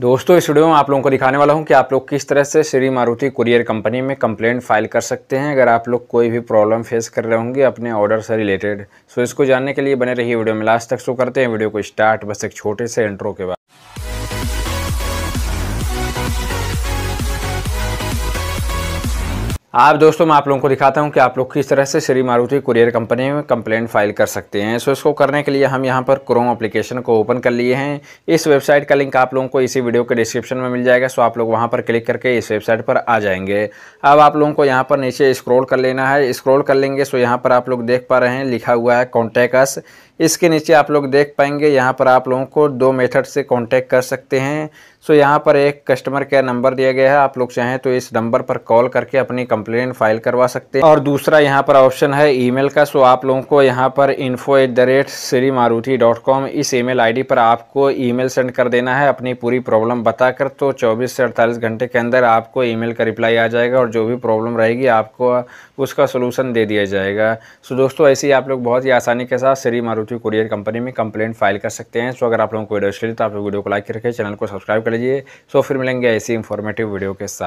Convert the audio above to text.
दोस्तों इस वीडियो में आप लोगों को दिखाने वाला हूं कि आप लोग किस तरह से श्री मारुति कुरियर कंपनी में कंप्लेंट फाइल कर सकते हैं अगर आप लोग कोई भी प्रॉब्लम फेस कर रहे होंगे अपने ऑर्डर से रिलेटेड सो इसको जानने के लिए बने रहिए वीडियो में लास्ट तक शो करते हैं वीडियो को स्टार्ट बस एक छोटे से इंट्रो के बाद आप दोस्तों मैं आप लोगों को दिखाता हूं कि आप लोग किस तरह से श्री मारुति कुरियर कंपनी में कंप्लेंट फाइल कर सकते हैं सो इसको करने के लिए हम यहां पर क्रोम एप्लीकेशन को ओपन कर लिए हैं इस वेबसाइट का लिंक आप लोगों को इसी वीडियो के डिस्क्रिप्शन में मिल जाएगा सो आप लोग वहां पर क्लिक करके इस वेबसाइट पर आ जाएंगे अब आप लोगों को यहाँ पर नीचे स्क्रोल कर लेना है स्क्रोल कर लेंगे सो यहाँ पर आप लोग देख पा रहे हैं लिखा हुआ है कॉन्टैक्ट इसके नीचे आप लोग देख पाएंगे यहाँ पर आप लोगों को दो मेथड से कांटेक्ट कर सकते हैं सो यहाँ पर एक कस्टमर केयर नंबर दिया गया है आप लोग चाहें तो इस नंबर पर कॉल करके अपनी कंप्लेन फाइल करवा सकते हैं और दूसरा यहाँ पर ऑप्शन है ईमेल का सो आप लोगों को यहाँ पर info at the rate Shri Maruti dot com इस ईमेल आईडी पर आपको ई सेंड कर देना है अपनी पूरी प्रॉब्लम बताकर तो चौबीस से अड़तालीस घंटे के अंदर आपको ई का रिप्लाई आ जाएगा और जो भी प्रॉब्लम रहेगी आपको उसका सोलूशन दे दिया जाएगा सो दोस्तों ऐसे ही आप लोग बहुत ही आसानी के साथ Shri Maruti security courier company में कंप्लेंट फाइल कर सकते हैं सो अगर आप लोगों को वीडियो अच्छी तो आप वीडियो को लाइक करके चैनल को सब्सक्राइब कर लीजिए सो फिर मिलेंगे ऐसी इन्फॉर्मेटिव वीडियो के साथ